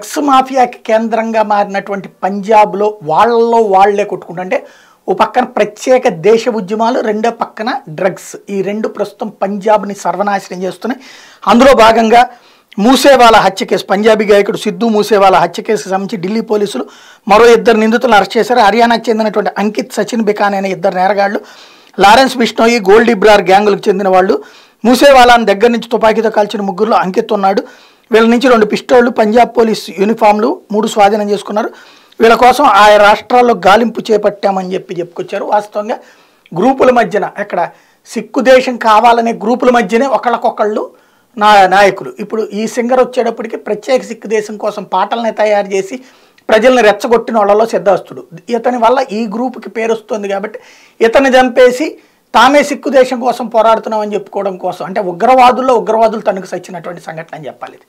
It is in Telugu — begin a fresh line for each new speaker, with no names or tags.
డ్రగ్స్ మాఫియాకి కేంద్రంగా మారినటువంటి పంజాబ్లో వాళ్ళల్లో వాళ్లే కొట్టుకుంటుంటే అంటే ఓ పక్కన ప్రత్యేక దేశ ఉద్యమాలు రెండో పక్కన డ్రగ్స్ ఈ రెండు ప్రస్తుతం పంజాబ్ని సర్వనాశనం చేస్తున్నాయి అందులో భాగంగా మూసేవాల హత్య కేసు పంజాబీ గాయకుడు సిద్ధు మూసేవాల హత్య కేసు సంబంధించి ఢిల్లీ పోలీసులు మరో ఇద్దరు నిందితులను అరెస్ట్ చేశారు హర్యానాకు చెందినటువంటి అంకిత్ సచిన్ బికాన్ అనే ఇద్దరు నేరగాళ్లు లారెన్స్ బిష్ణోయి గోల్డ్ ఇబ్రార్ గ్యాంగులకు చెందిన వాళ్ళు మూసేవాలాని దగ్గర నుంచి తుపాకీతో కాల్చిన ముగ్గురులో అంకిత్ ఉన్నాడు వీళ్ళ నుంచి రెండు పిస్టోళ్లు పంజాబ్ పోలీస్ యూనిఫామ్లు మూడు స్వాధీనం చేసుకున్నారు వీళ్ళ కోసం ఆయా రాష్ట్రాల్లో గాలింపు చేపట్టామని చెప్పి చెప్పుకొచ్చారు వాస్తవంగా గ్రూపుల మధ్యన ఇక్కడ సిక్కు దేశం కావాలనే గ్రూపుల మధ్యనే ఒకళ్ళకొకళ్ళు నా నాయకులు ఇప్పుడు ఈ సింగర్ వచ్చేటప్పటికి ప్రత్యేక సిక్కు దేశం కోసం పాటలని తయారు చేసి ప్రజల్ని రెచ్చగొట్టిన వాళ్ళలో సిద్ధాస్తుడు ఇతని వల్ల ఈ గ్రూప్కి పేరు వస్తుంది కాబట్టి ఇతన్ని చంపేసి తామే సిక్కు దేశం కోసం పోరాడుతున్నామని చెప్పుకోవడం కోసం అంటే ఉగ్రవాదుల్లో ఉగ్రవాదులు తనకు సచ్చినటువంటి సంఘటన అని చెప్పాలి